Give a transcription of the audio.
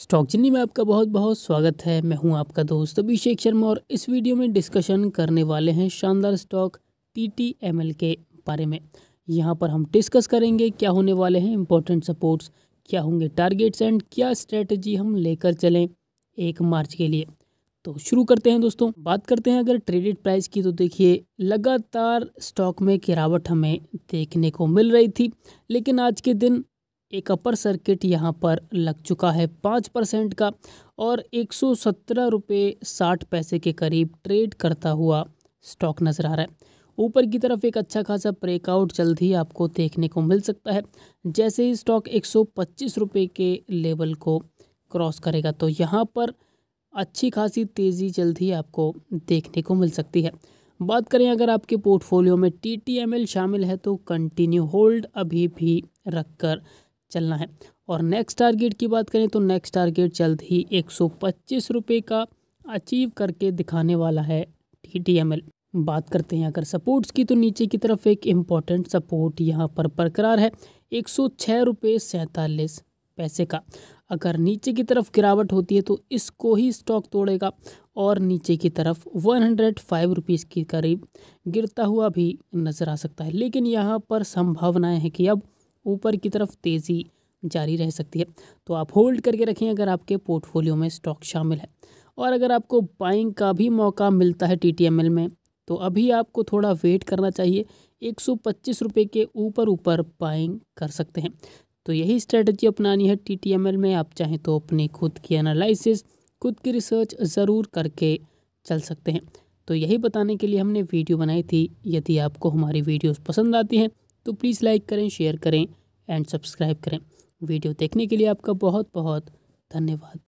stock चिन्नी में आपका बहुत बहुत स्वागत है मैं हूं आपका दोस्त अभिषेक शर्मा और इस वीडियो में डिस्कशन करने वाले हैं शानदार स्टॉक टीटीएमएल के बारे में यहां पर हम डिस्कस करेंगे क्या होने वाले हैं इंपॉर्टेंट सपोर्ट्स क्या होंगे टारगेट्स एंड क्या स्ट्रेटजी हम लेकर चलें एक मार्च के लिए तो शुरू करते हैं दोस्तों बात करते हैं अगर ट्रेडिड प्राइस की तो देखिए लगातार स्टॉक में गिरावट हमें देखने को मिल रही थी लेकिन आज के दिन एक अपर सर्किट यहाँ पर लग चुका है पाँच परसेंट का और एक सौ सत्रह रुपये साठ पैसे के करीब ट्रेड करता हुआ स्टॉक नज़र आ रहा है ऊपर की तरफ एक अच्छा खासा ब्रेकआउट जल्द ही आपको देखने को मिल सकता है जैसे ही स्टॉक एक सौ पच्चीस रुपये के लेवल को क्रॉस करेगा तो यहाँ पर अच्छी खासी तेज़ी जल्द ही आपको देखने को मिल सकती है बात करें अगर आपके पोर्टफोलियो में टी शामिल है तो कंटिन्यू होल्ड अभी भी रख कर चलना है और नेक्स्ट टारगेट की बात करें तो नेक्स्ट टारगेट जल्द ही एक सौ का अचीव करके दिखाने वाला है टी बात करते हैं अगर सपोर्ट्स की तो नीचे की तरफ एक इम्पॉर्टेंट सपोर्ट यहाँ पर बरकरार है एक सौ छः रुपये सैंतालीस पैसे का अगर नीचे की तरफ गिरावट होती है तो इसको ही स्टॉक तोड़ेगा और नीचे की तरफ वन हंड्रेड फाइव रुपीज़ के करीब गिरता हुआ भी नज़र आ सकता है लेकिन यहाँ पर संभावनाएँ हैं कि अब ऊपर की तरफ तेज़ी जारी रह सकती है तो आप होल्ड करके रखें अगर आपके पोर्टफोलियो में स्टॉक शामिल है और अगर आपको बाइंग का भी मौका मिलता है टी में तो अभी आपको थोड़ा वेट करना चाहिए एक सौ के ऊपर ऊपर बाइंग कर सकते हैं तो यही स्ट्रेटजी अपनानी है टी में आप चाहें तो अपनी खुद की एनालिसिस खुद की रिसर्च ज़रूर करके चल सकते हैं तो यही बताने के लिए हमने वीडियो बनाई थी यदि आपको हमारी वीडियोस पसंद आती हैं तो प्लीज़ लाइक करें शेयर करें एंड सब्सक्राइब करें वीडियो देखने के लिए आपका बहुत बहुत धन्यवाद